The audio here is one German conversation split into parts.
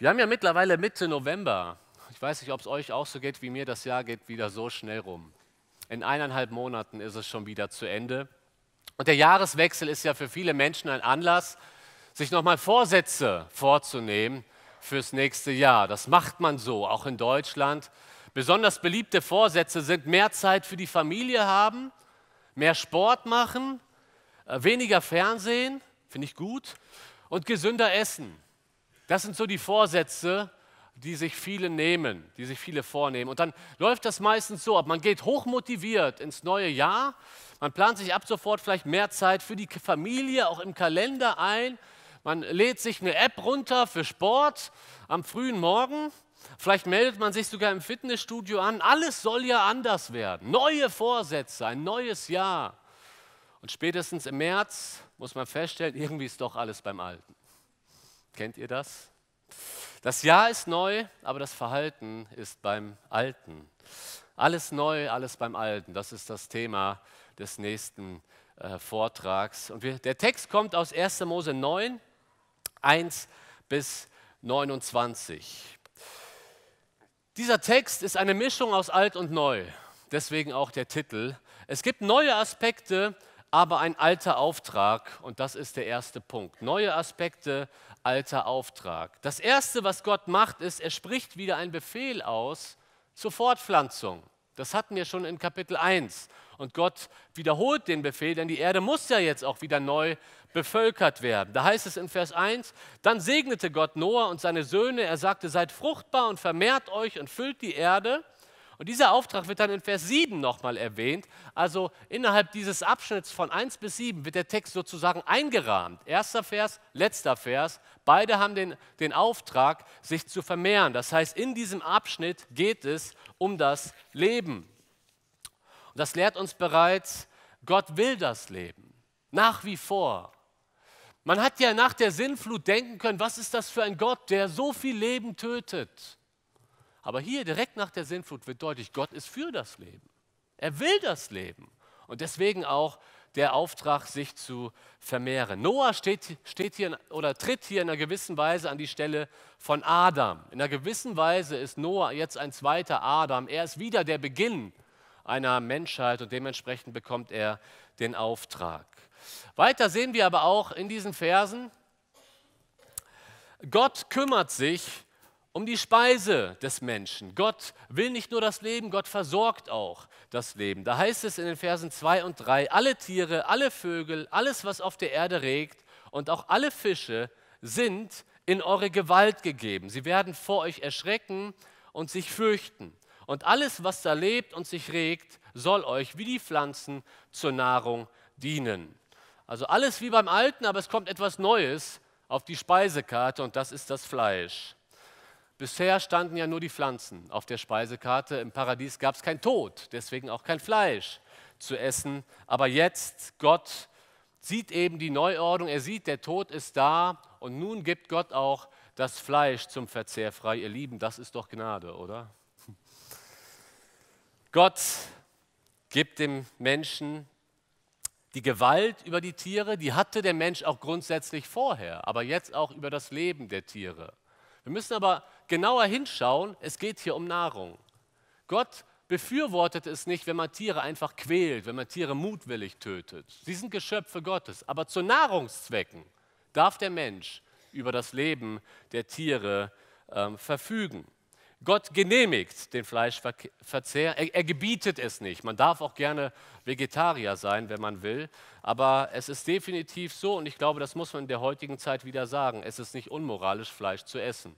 Wir haben ja mittlerweile Mitte November. Ich weiß nicht, ob es euch auch so geht wie mir. Das Jahr geht wieder so schnell rum. In eineinhalb Monaten ist es schon wieder zu Ende. Und der Jahreswechsel ist ja für viele Menschen ein Anlass, sich nochmal Vorsätze vorzunehmen fürs nächste Jahr. Das macht man so, auch in Deutschland. Besonders beliebte Vorsätze sind mehr Zeit für die Familie haben, mehr Sport machen, äh, weniger Fernsehen, finde ich gut, und gesünder essen. Das sind so die Vorsätze, die sich viele nehmen, die sich viele vornehmen. Und dann läuft das meistens so ab. Man geht hochmotiviert ins neue Jahr. Man plant sich ab sofort vielleicht mehr Zeit für die Familie, auch im Kalender ein. Man lädt sich eine App runter für Sport am frühen Morgen. Vielleicht meldet man sich sogar im Fitnessstudio an. Alles soll ja anders werden. Neue Vorsätze, ein neues Jahr. Und spätestens im März muss man feststellen, irgendwie ist doch alles beim Alten. Kennt ihr das? Das Jahr ist neu, aber das Verhalten ist beim Alten. Alles neu, alles beim Alten. Das ist das Thema des nächsten äh, Vortrags. Und wir, der Text kommt aus 1. Mose 9, 1 bis 29. Dieser Text ist eine Mischung aus Alt und Neu. Deswegen auch der Titel. Es gibt neue Aspekte aber ein alter Auftrag und das ist der erste Punkt. Neue Aspekte, alter Auftrag. Das erste, was Gott macht, ist, er spricht wieder einen Befehl aus zur Fortpflanzung. Das hatten wir schon in Kapitel 1. Und Gott wiederholt den Befehl, denn die Erde muss ja jetzt auch wieder neu bevölkert werden. Da heißt es in Vers 1, dann segnete Gott Noah und seine Söhne. Er sagte, seid fruchtbar und vermehrt euch und füllt die Erde. Und dieser Auftrag wird dann in Vers 7 nochmal erwähnt. Also innerhalb dieses Abschnitts von 1 bis 7 wird der Text sozusagen eingerahmt. Erster Vers, letzter Vers. Beide haben den, den Auftrag, sich zu vermehren. Das heißt, in diesem Abschnitt geht es um das Leben. Und das lehrt uns bereits, Gott will das Leben. Nach wie vor. Man hat ja nach der Sinnflut denken können, was ist das für ein Gott, der so viel Leben tötet? Aber hier direkt nach der Sintflut wird deutlich, Gott ist für das Leben. Er will das Leben. Und deswegen auch der Auftrag, sich zu vermehren. Noah steht, steht hier oder tritt hier in einer gewissen Weise an die Stelle von Adam. In einer gewissen Weise ist Noah jetzt ein zweiter Adam. Er ist wieder der Beginn einer Menschheit und dementsprechend bekommt er den Auftrag. Weiter sehen wir aber auch in diesen Versen, Gott kümmert sich um die Speise des Menschen. Gott will nicht nur das Leben, Gott versorgt auch das Leben. Da heißt es in den Versen 2 und 3, alle Tiere, alle Vögel, alles, was auf der Erde regt und auch alle Fische sind in eure Gewalt gegeben. Sie werden vor euch erschrecken und sich fürchten. Und alles, was da lebt und sich regt, soll euch wie die Pflanzen zur Nahrung dienen. Also alles wie beim Alten, aber es kommt etwas Neues auf die Speisekarte und das ist das Fleisch. Bisher standen ja nur die Pflanzen auf der Speisekarte. Im Paradies gab es kein Tod, deswegen auch kein Fleisch zu essen. Aber jetzt, Gott sieht eben die Neuordnung, er sieht, der Tod ist da und nun gibt Gott auch das Fleisch zum Verzehr frei. Ihr Lieben, das ist doch Gnade, oder? Gott gibt dem Menschen die Gewalt über die Tiere, die hatte der Mensch auch grundsätzlich vorher, aber jetzt auch über das Leben der Tiere. Wir müssen aber genauer hinschauen, es geht hier um Nahrung. Gott befürwortet es nicht, wenn man Tiere einfach quält, wenn man Tiere mutwillig tötet. Sie sind Geschöpfe Gottes, aber zu Nahrungszwecken darf der Mensch über das Leben der Tiere äh, verfügen. Gott genehmigt den Fleischverzehr, er, er, gebietet es nicht. Man darf auch gerne Vegetarier sein, wenn man will, aber es ist definitiv so, und ich glaube, das muss man in der heutigen Zeit wieder sagen, es ist nicht unmoralisch, Fleisch zu essen.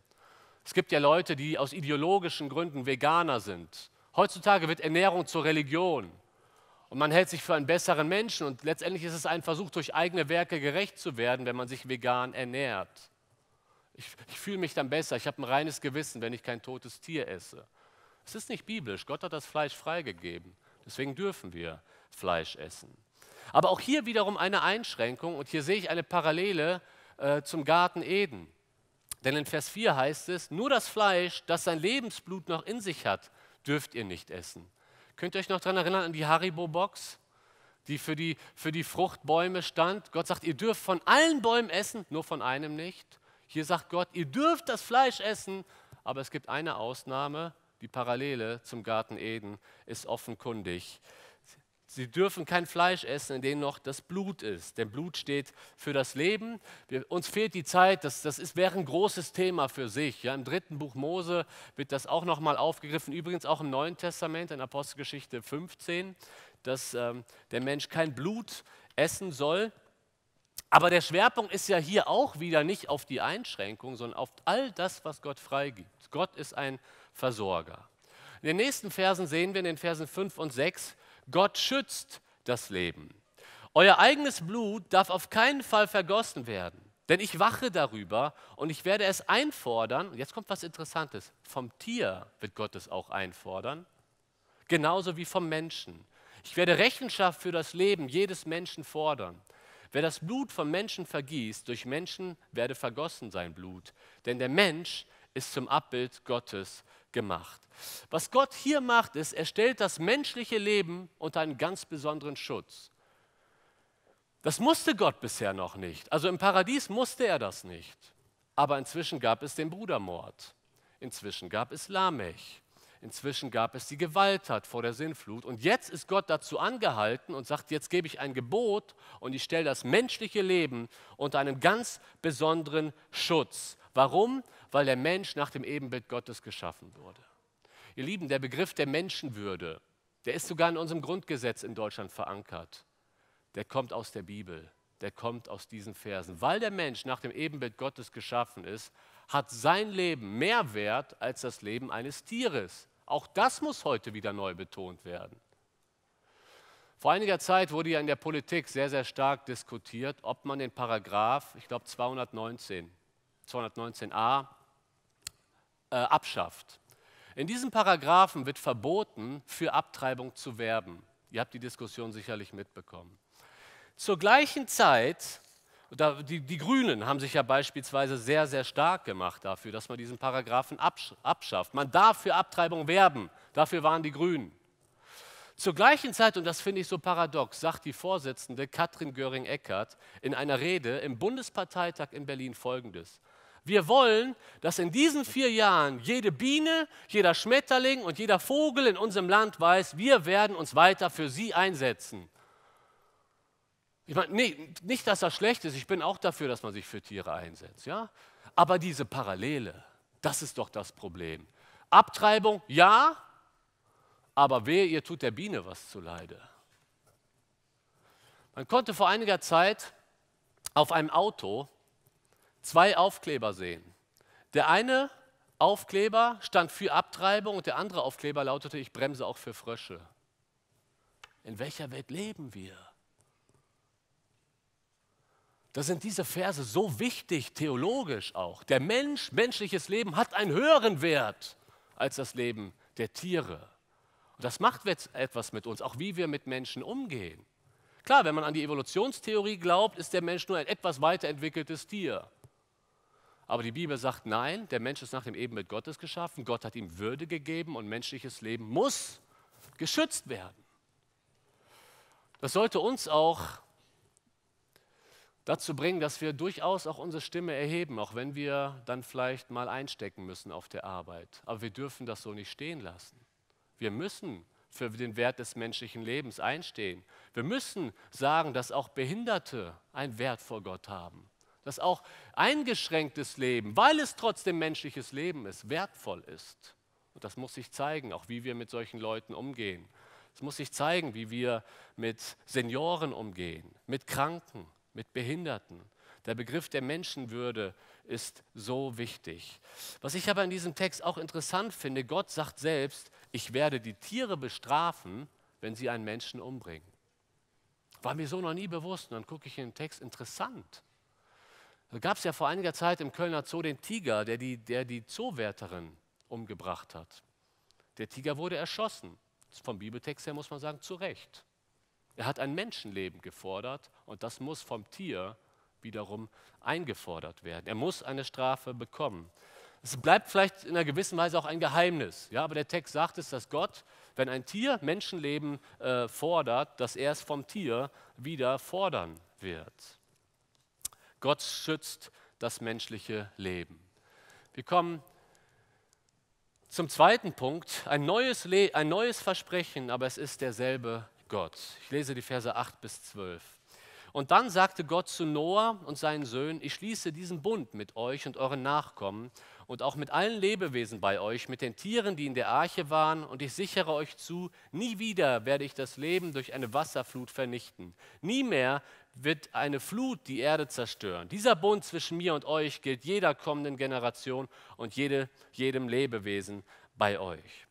Es gibt ja Leute, die aus ideologischen Gründen Veganer sind. Heutzutage wird Ernährung zur Religion und man hält sich für einen besseren Menschen und letztendlich ist es ein Versuch, durch eigene Werke gerecht zu werden, wenn man sich vegan ernährt. Ich, ich fühle mich dann besser, ich habe ein reines Gewissen, wenn ich kein totes Tier esse. Es ist nicht biblisch, Gott hat das Fleisch freigegeben, deswegen dürfen wir Fleisch essen. Aber auch hier wiederum eine Einschränkung und hier sehe ich eine Parallele äh, zum Garten Eden. Denn in Vers 4 heißt es, nur das Fleisch, das sein Lebensblut noch in sich hat, dürft ihr nicht essen. Könnt ihr euch noch daran erinnern an die Haribo-Box, die für, die für die Fruchtbäume stand? Gott sagt, ihr dürft von allen Bäumen essen, nur von einem nicht. Hier sagt Gott, ihr dürft das Fleisch essen, aber es gibt eine Ausnahme, die Parallele zum Garten Eden ist offenkundig. Sie dürfen kein Fleisch essen, in dem noch das Blut ist. Denn Blut steht für das Leben. Wir, uns fehlt die Zeit, das, das ist, wäre ein großes Thema für sich. Ja, Im dritten Buch Mose wird das auch nochmal aufgegriffen, übrigens auch im Neuen Testament, in Apostelgeschichte 15, dass ähm, der Mensch kein Blut essen soll. Aber der Schwerpunkt ist ja hier auch wieder nicht auf die Einschränkung, sondern auf all das, was Gott freigibt. Gott ist ein Versorger. In den nächsten Versen sehen wir, in den Versen 5 und 6, Gott schützt das Leben. Euer eigenes Blut darf auf keinen Fall vergossen werden, denn ich wache darüber und ich werde es einfordern. Und jetzt kommt was Interessantes. Vom Tier wird Gott es auch einfordern, genauso wie vom Menschen. Ich werde Rechenschaft für das Leben jedes Menschen fordern. Wer das Blut von Menschen vergießt, durch Menschen werde vergossen sein Blut. Denn der Mensch ist zum Abbild Gottes gemacht. Was Gott hier macht, ist, er stellt das menschliche Leben unter einen ganz besonderen Schutz. Das musste Gott bisher noch nicht. Also im Paradies musste er das nicht. Aber inzwischen gab es den Brudermord. Inzwischen gab es Lamech. Inzwischen gab es die Gewalttat vor der Sinnflut. Und jetzt ist Gott dazu angehalten und sagt, jetzt gebe ich ein Gebot und ich stelle das menschliche Leben unter einen ganz besonderen Schutz. Warum? Weil der Mensch nach dem Ebenbild Gottes geschaffen wurde. Ihr Lieben, der Begriff der Menschenwürde, der ist sogar in unserem Grundgesetz in Deutschland verankert. Der kommt aus der Bibel, der kommt aus diesen Versen. Weil der Mensch nach dem Ebenbild Gottes geschaffen ist, hat sein Leben mehr Wert als das Leben eines Tieres. Auch das muss heute wieder neu betont werden. Vor einiger Zeit wurde ja in der Politik sehr, sehr stark diskutiert, ob man den Paragraph, ich glaube 219 219a äh, abschafft. In diesem Paragraphen wird verboten, für Abtreibung zu werben. Ihr habt die Diskussion sicherlich mitbekommen. Zur gleichen Zeit, die, die Grünen haben sich ja beispielsweise sehr, sehr stark gemacht dafür, dass man diesen Paragraphen abschafft. Man darf für Abtreibung werben. Dafür waren die Grünen. Zur gleichen Zeit, und das finde ich so paradox, sagt die Vorsitzende Katrin göring eckert in einer Rede im Bundesparteitag in Berlin Folgendes. Wir wollen, dass in diesen vier Jahren jede Biene, jeder Schmetterling und jeder Vogel in unserem Land weiß, wir werden uns weiter für sie einsetzen. Ich meine, nee, nicht, dass das schlecht ist, ich bin auch dafür, dass man sich für Tiere einsetzt, ja? Aber diese Parallele, das ist doch das Problem. Abtreibung, ja, aber wehe, ihr tut der Biene was zuleide. Man konnte vor einiger Zeit auf einem Auto zwei Aufkleber sehen. Der eine Aufkleber stand für Abtreibung und der andere Aufkleber lautete, ich bremse auch für Frösche. In welcher Welt leben wir? Da sind diese Verse so wichtig, theologisch auch. Der Mensch, menschliches Leben hat einen höheren Wert als das Leben der Tiere. Und das macht etwas mit uns, auch wie wir mit Menschen umgehen. Klar, wenn man an die Evolutionstheorie glaubt, ist der Mensch nur ein etwas weiterentwickeltes Tier. Aber die Bibel sagt, nein, der Mensch ist nach dem Ebenbild Gottes geschaffen, Gott hat ihm Würde gegeben und menschliches Leben muss geschützt werden. Das sollte uns auch dazu bringen, dass wir durchaus auch unsere Stimme erheben, auch wenn wir dann vielleicht mal einstecken müssen auf der Arbeit. Aber wir dürfen das so nicht stehen lassen. Wir müssen für den Wert des menschlichen Lebens einstehen. Wir müssen sagen, dass auch Behinderte einen Wert vor Gott haben dass auch eingeschränktes Leben, weil es trotzdem menschliches Leben ist, wertvoll ist. Und das muss sich zeigen, auch wie wir mit solchen Leuten umgehen. Es muss sich zeigen, wie wir mit Senioren umgehen, mit Kranken, mit Behinderten. Der Begriff der Menschenwürde ist so wichtig. Was ich aber in diesem Text auch interessant finde, Gott sagt selbst, ich werde die Tiere bestrafen, wenn sie einen Menschen umbringen. War mir so noch nie bewusst. Und dann gucke ich in den Text, interessant. Da gab es ja vor einiger Zeit im Kölner Zoo den Tiger, der die, der die Zoowärterin umgebracht hat. Der Tiger wurde erschossen. Vom Bibeltext her muss man sagen, zu Recht. Er hat ein Menschenleben gefordert und das muss vom Tier wiederum eingefordert werden. Er muss eine Strafe bekommen. Es bleibt vielleicht in einer gewissen Weise auch ein Geheimnis, ja, aber der Text sagt es, dass Gott, wenn ein Tier Menschenleben äh, fordert, dass er es vom Tier wieder fordern wird. Gott schützt das menschliche Leben. Wir kommen zum zweiten Punkt, ein neues, Le ein neues Versprechen, aber es ist derselbe Gott. Ich lese die Verse 8 bis 12. Und dann sagte Gott zu Noah und seinen Söhnen, ich schließe diesen Bund mit euch und euren Nachkommen und auch mit allen Lebewesen bei euch, mit den Tieren, die in der Arche waren, und ich sichere euch zu, nie wieder werde ich das Leben durch eine Wasserflut vernichten. Nie mehr wird eine Flut die Erde zerstören. Dieser Bund zwischen mir und euch gilt jeder kommenden Generation und jede, jedem Lebewesen bei euch.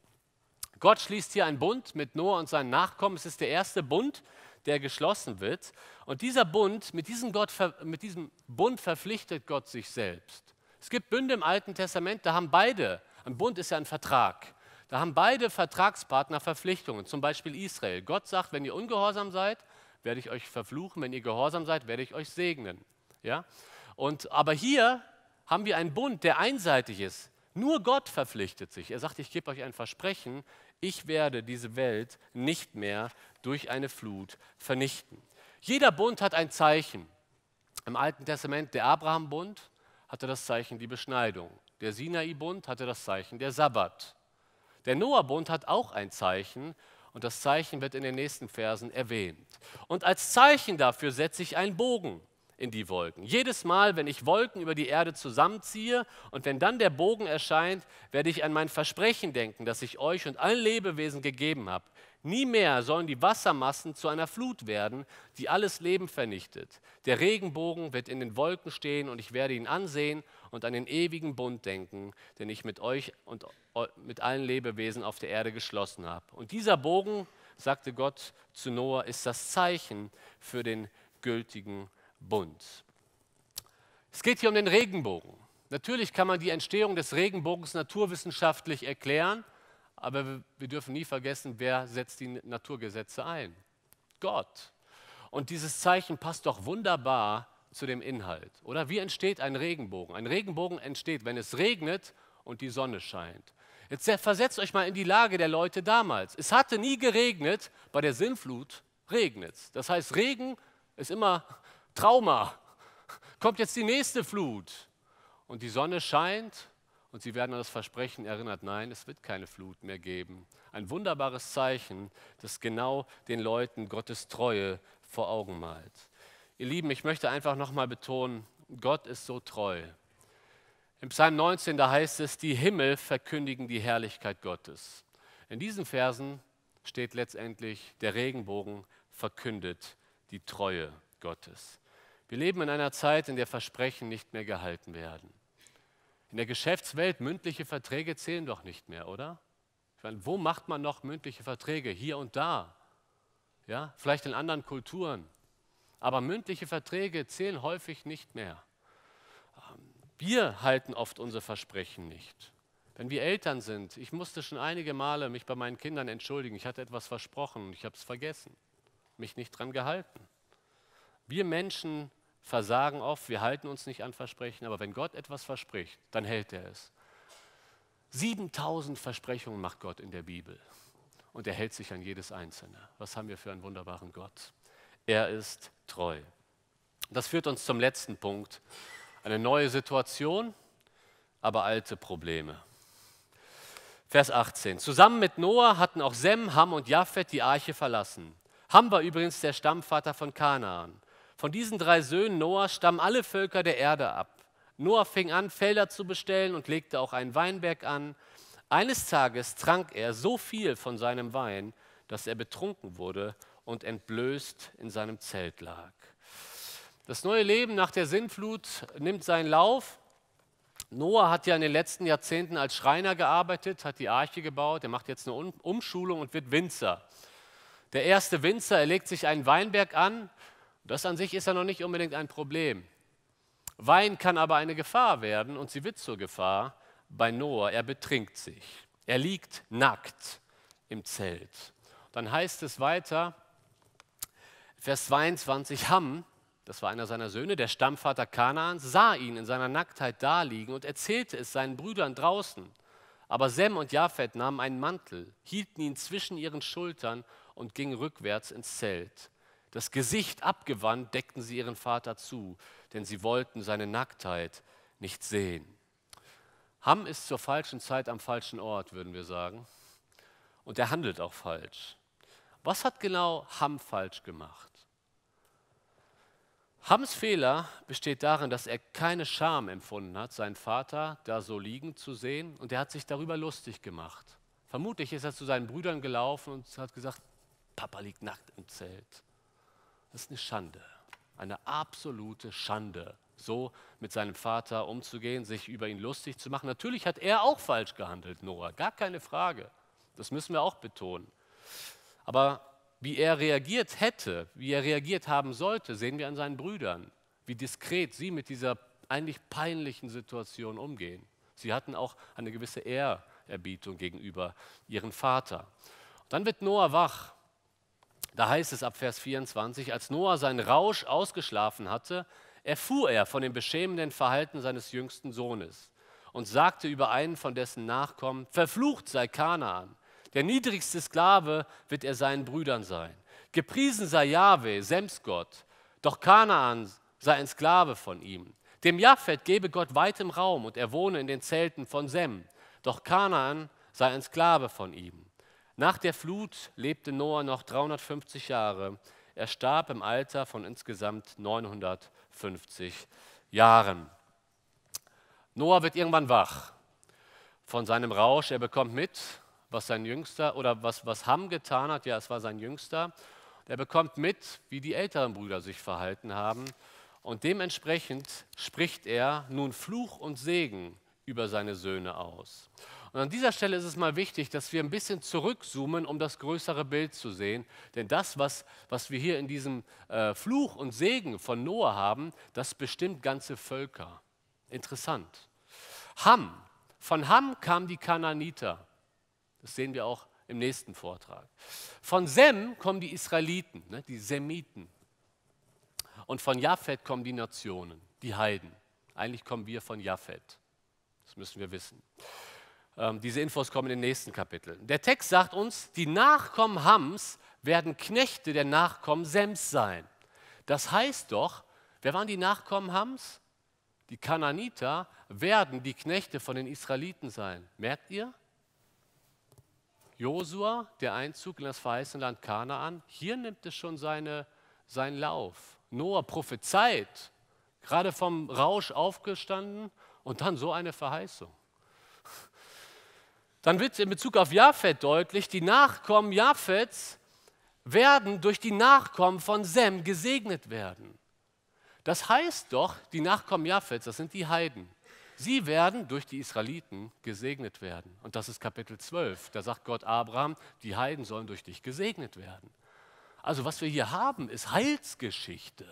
Gott schließt hier einen Bund mit Noah und seinen Nachkommen. Es ist der erste Bund, der geschlossen wird. Und dieser Bund, mit diesem, Gott, mit diesem Bund verpflichtet Gott sich selbst. Es gibt Bünde im Alten Testament, da haben beide, ein Bund ist ja ein Vertrag, da haben beide Vertragspartner Verpflichtungen, zum Beispiel Israel. Gott sagt, wenn ihr ungehorsam seid, werde ich euch verfluchen, wenn ihr gehorsam seid, werde ich euch segnen. Ja? Und, aber hier haben wir einen Bund, der einseitig ist. Nur Gott verpflichtet sich. Er sagt, ich gebe euch ein Versprechen, ich werde diese Welt nicht mehr durch eine Flut vernichten. Jeder Bund hat ein Zeichen. Im Alten Testament der Abraham-Bund hatte das Zeichen die Beschneidung. Der Sinai-Bund hatte das Zeichen der Sabbat. Der Noah-Bund hat auch ein Zeichen, und das Zeichen wird in den nächsten Versen erwähnt. Und als Zeichen dafür setze ich einen Bogen in die Wolken. Jedes Mal, wenn ich Wolken über die Erde zusammenziehe und wenn dann der Bogen erscheint, werde ich an mein Versprechen denken, das ich euch und allen Lebewesen gegeben habe. Nie mehr sollen die Wassermassen zu einer Flut werden, die alles Leben vernichtet. Der Regenbogen wird in den Wolken stehen und ich werde ihn ansehen und an den ewigen Bund denken, den ich mit euch und mit allen Lebewesen auf der Erde geschlossen habe. Und dieser Bogen, sagte Gott zu Noah, ist das Zeichen für den gültigen Bund. Es geht hier um den Regenbogen. Natürlich kann man die Entstehung des Regenbogens naturwissenschaftlich erklären, aber wir dürfen nie vergessen, wer setzt die Naturgesetze ein? Gott. Und dieses Zeichen passt doch wunderbar zu dem Inhalt. Oder wie entsteht ein Regenbogen? Ein Regenbogen entsteht, wenn es regnet und die Sonne scheint. Jetzt versetzt euch mal in die Lage der Leute damals. Es hatte nie geregnet, bei der Sinnflut regnet es. Das heißt, Regen ist immer Trauma. Kommt jetzt die nächste Flut und die Sonne scheint und sie werden an das Versprechen erinnert, nein, es wird keine Flut mehr geben. Ein wunderbares Zeichen, das genau den Leuten Gottes Treue vor Augen malt. Ihr Lieben, ich möchte einfach nochmal betonen, Gott ist so treu. Im Psalm 19, da heißt es, die Himmel verkündigen die Herrlichkeit Gottes. In diesen Versen steht letztendlich, der Regenbogen verkündet die Treue Gottes. Wir leben in einer Zeit, in der Versprechen nicht mehr gehalten werden. In der Geschäftswelt mündliche Verträge zählen doch nicht mehr, oder? Ich meine, wo macht man noch mündliche Verträge? Hier und da. Ja, vielleicht in anderen Kulturen. Aber mündliche Verträge zählen häufig nicht mehr. Ähm, wir halten oft unsere Versprechen nicht. Wenn wir Eltern sind, ich musste schon einige Male mich bei meinen Kindern entschuldigen. Ich hatte etwas versprochen und ich habe es vergessen, mich nicht dran gehalten. Wir Menschen versagen oft, wir halten uns nicht an Versprechen, aber wenn Gott etwas verspricht, dann hält er es. 7000 Versprechungen macht Gott in der Bibel und er hält sich an jedes einzelne. Was haben wir für einen wunderbaren Gott? Er ist treu. Das führt uns zum letzten Punkt. Eine neue Situation, aber alte Probleme. Vers 18. Zusammen mit Noah hatten auch Sem, Ham und Japhet die Arche verlassen. Ham war übrigens der Stammvater von Kanaan. Von diesen drei Söhnen Noahs stammen alle Völker der Erde ab. Noah fing an, Felder zu bestellen und legte auch einen Weinberg an. Eines Tages trank er so viel von seinem Wein, dass er betrunken wurde und entblößt in seinem Zelt lag. Das neue Leben nach der Sintflut nimmt seinen Lauf. Noah hat ja in den letzten Jahrzehnten als Schreiner gearbeitet, hat die Arche gebaut, er macht jetzt eine Umschulung und wird Winzer. Der erste Winzer, er legt sich einen Weinberg an. Das an sich ist ja noch nicht unbedingt ein Problem. Wein kann aber eine Gefahr werden und sie wird zur Gefahr bei Noah. Er betrinkt sich. Er liegt nackt im Zelt. Dann heißt es weiter, Vers 22, Ham, das war einer seiner Söhne, der Stammvater Kanaans, sah ihn in seiner Nacktheit daliegen und erzählte es seinen Brüdern draußen. Aber Sem und Japhet nahmen einen Mantel, hielten ihn zwischen ihren Schultern und gingen rückwärts ins Zelt. Das Gesicht abgewandt deckten sie ihren Vater zu, denn sie wollten seine Nacktheit nicht sehen. Ham ist zur falschen Zeit am falschen Ort, würden wir sagen. Und er handelt auch falsch. Was hat genau Ham falsch gemacht? Hams Fehler besteht darin, dass er keine Scham empfunden hat, seinen Vater da so liegen zu sehen und er hat sich darüber lustig gemacht. Vermutlich ist er zu seinen Brüdern gelaufen und hat gesagt, Papa liegt nackt im Zelt. Das ist eine Schande, eine absolute Schande, so mit seinem Vater umzugehen, sich über ihn lustig zu machen. Natürlich hat er auch falsch gehandelt, Noah, gar keine Frage. Das müssen wir auch betonen. Aber wie er reagiert hätte, wie er reagiert haben sollte, sehen wir an seinen Brüdern, wie diskret sie mit dieser eigentlich peinlichen Situation umgehen. Sie hatten auch eine gewisse Ehrerbietung gegenüber ihrem Vater. Und dann wird Noah wach. Da heißt es ab Vers 24, als Noah seinen Rausch ausgeschlafen hatte, erfuhr er von dem beschämenden Verhalten seines jüngsten Sohnes und sagte über einen von dessen Nachkommen, verflucht sei Kanaan, der niedrigste Sklave wird er seinen Brüdern sein. Gepriesen sei Jahwe, Semsgott, doch Kanaan sei ein Sklave von ihm. Dem Japhet gebe Gott weitem Raum und er wohne in den Zelten von Sem, doch Kanaan sei ein Sklave von ihm. Nach der Flut lebte Noah noch 350 Jahre. Er starb im Alter von insgesamt 950 Jahren. Noah wird irgendwann wach von seinem Rausch. Er bekommt mit, was sein Jüngster oder was, was Ham getan hat, ja, es war sein Jüngster, Er bekommt mit, wie die älteren Brüder sich verhalten haben. Und dementsprechend spricht er nun Fluch und Segen über seine Söhne aus. Und an dieser Stelle ist es mal wichtig, dass wir ein bisschen zurückzoomen, um das größere Bild zu sehen. Denn das, was, was wir hier in diesem äh, Fluch und Segen von Noah haben, das bestimmt ganze Völker. Interessant. Ham. Von Ham kamen die Kananiter. Das sehen wir auch im nächsten Vortrag. Von Sem kommen die Israeliten, ne, die Semiten. Und von Japhet kommen die Nationen, die Heiden. Eigentlich kommen wir von Japhet. Das müssen wir wissen. Ähm, diese Infos kommen in den nächsten Kapiteln. Der Text sagt uns, die Nachkommen Hams werden Knechte der Nachkommen Sems sein. Das heißt doch, wer waren die Nachkommen Hams? Die Kananiter werden die Knechte von den Israeliten sein. Merkt ihr? Josua, der Einzug in das verheißene Land Kanaan, hier nimmt es schon seine, seinen Lauf. Noah prophezeit, gerade vom Rausch aufgestanden und dann so eine Verheißung. Dann wird in Bezug auf Japhet deutlich, die Nachkommen Japhets werden durch die Nachkommen von Sem gesegnet werden. Das heißt doch, die Nachkommen Japhets, das sind die Heiden. Sie werden durch die Israeliten gesegnet werden. Und das ist Kapitel 12. Da sagt Gott Abraham, die Heiden sollen durch dich gesegnet werden. Also was wir hier haben, ist Heilsgeschichte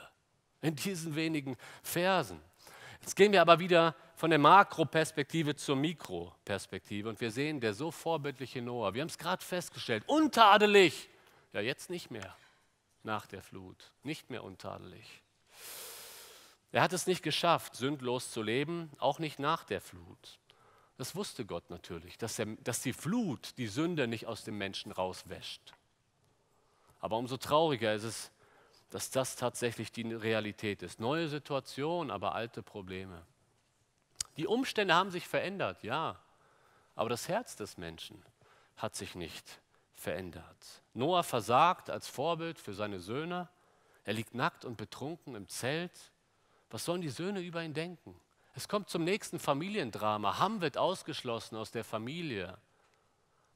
in diesen wenigen Versen. Jetzt gehen wir aber wieder von der Makroperspektive zur Mikroperspektive und wir sehen der so vorbildliche Noah. Wir haben es gerade festgestellt, untadelig. Ja, jetzt nicht mehr nach der Flut, nicht mehr untadelig. Er hat es nicht geschafft, sündlos zu leben, auch nicht nach der Flut. Das wusste Gott natürlich, dass, er, dass die Flut die Sünde nicht aus dem Menschen rauswäscht. Aber umso trauriger ist es, dass das tatsächlich die Realität ist. Neue Situation, aber alte Probleme. Die Umstände haben sich verändert, ja, aber das Herz des Menschen hat sich nicht verändert. Noah versagt als Vorbild für seine Söhne. Er liegt nackt und betrunken im Zelt. Was sollen die Söhne über ihn denken? Es kommt zum nächsten Familiendrama. Ham wird ausgeschlossen aus der Familie.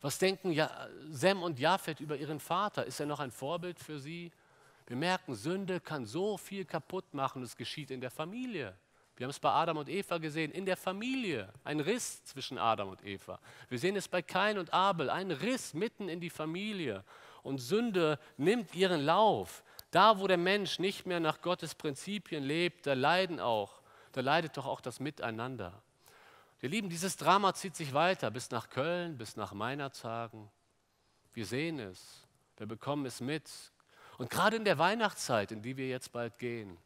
Was denken Sem und Jafet über ihren Vater? Ist er noch ein Vorbild für sie? Wir merken, Sünde kann so viel kaputt machen, es geschieht in der Familie. Wir haben es bei Adam und Eva gesehen, in der Familie. Ein Riss zwischen Adam und Eva. Wir sehen es bei Kain und Abel, ein Riss mitten in die Familie. Und Sünde nimmt ihren Lauf. Da, wo der Mensch nicht mehr nach Gottes Prinzipien lebt, da leiden auch, da leidet doch auch das Miteinander. Ihr Lieben, dieses Drama zieht sich weiter bis nach Köln, bis nach Meinerzagen. Wir sehen es, wir bekommen es mit. Und gerade in der Weihnachtszeit, in die wir jetzt bald gehen,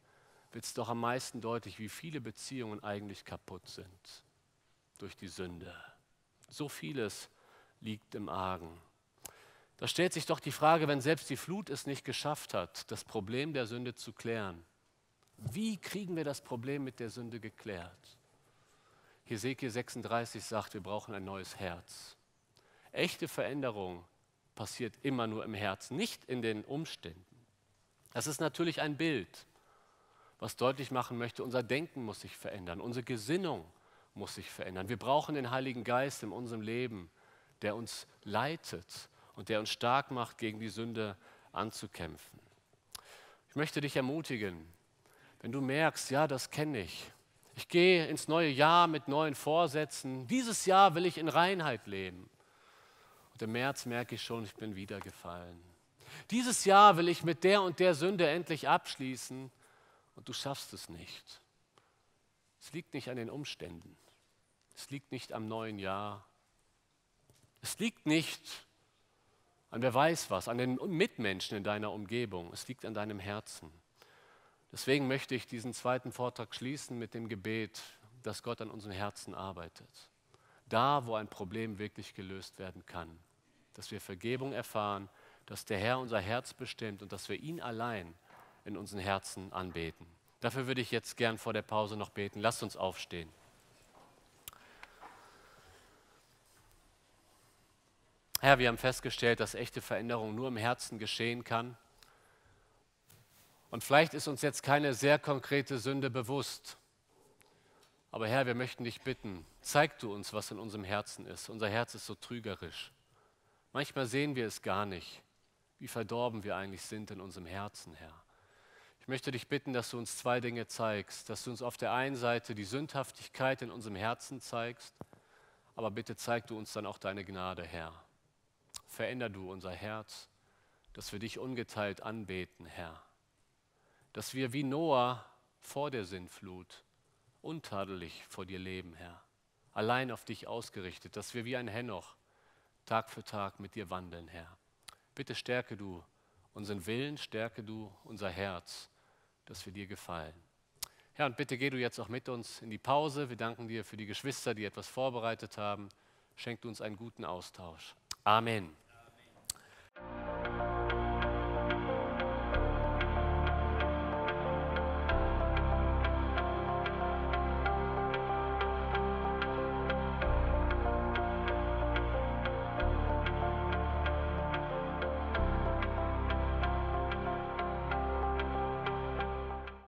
wird es doch am meisten deutlich, wie viele Beziehungen eigentlich kaputt sind durch die Sünde. So vieles liegt im Argen. Da stellt sich doch die Frage, wenn selbst die Flut es nicht geschafft hat, das Problem der Sünde zu klären. Wie kriegen wir das Problem mit der Sünde geklärt? Hesekiel 36 sagt, wir brauchen ein neues Herz. Echte Veränderung passiert immer nur im Herz, nicht in den Umständen. Das ist natürlich ein Bild, was deutlich machen möchte, unser Denken muss sich verändern, unsere Gesinnung muss sich verändern. Wir brauchen den Heiligen Geist in unserem Leben, der uns leitet, und der uns stark macht, gegen die Sünde anzukämpfen. Ich möchte dich ermutigen, wenn du merkst, ja, das kenne ich. Ich gehe ins neue Jahr mit neuen Vorsätzen. Dieses Jahr will ich in Reinheit leben. Und im März merke ich schon, ich bin wiedergefallen. Dieses Jahr will ich mit der und der Sünde endlich abschließen. Und du schaffst es nicht. Es liegt nicht an den Umständen. Es liegt nicht am neuen Jahr. Es liegt nicht an wer weiß was, an den Mitmenschen in deiner Umgebung. Es liegt an deinem Herzen. Deswegen möchte ich diesen zweiten Vortrag schließen mit dem Gebet, dass Gott an unseren Herzen arbeitet. Da, wo ein Problem wirklich gelöst werden kann. Dass wir Vergebung erfahren, dass der Herr unser Herz bestimmt und dass wir ihn allein in unseren Herzen anbeten. Dafür würde ich jetzt gern vor der Pause noch beten. Lasst uns aufstehen. Herr, wir haben festgestellt, dass echte Veränderung nur im Herzen geschehen kann. Und vielleicht ist uns jetzt keine sehr konkrete Sünde bewusst. Aber Herr, wir möchten dich bitten, zeig du uns, was in unserem Herzen ist. Unser Herz ist so trügerisch. Manchmal sehen wir es gar nicht, wie verdorben wir eigentlich sind in unserem Herzen, Herr. Ich möchte dich bitten, dass du uns zwei Dinge zeigst, dass du uns auf der einen Seite die Sündhaftigkeit in unserem Herzen zeigst, aber bitte zeig du uns dann auch deine Gnade, Herr veränder du unser Herz, dass wir dich ungeteilt anbeten, Herr. Dass wir wie Noah vor der Sintflut untadelig vor dir leben, Herr. Allein auf dich ausgerichtet, dass wir wie ein Henoch Tag für Tag mit dir wandeln, Herr. Bitte stärke du unseren Willen, stärke du unser Herz, dass wir dir gefallen. Herr, und bitte geh du jetzt auch mit uns in die Pause. Wir danken dir für die Geschwister, die etwas vorbereitet haben. Schenk du uns einen guten Austausch. 아멘.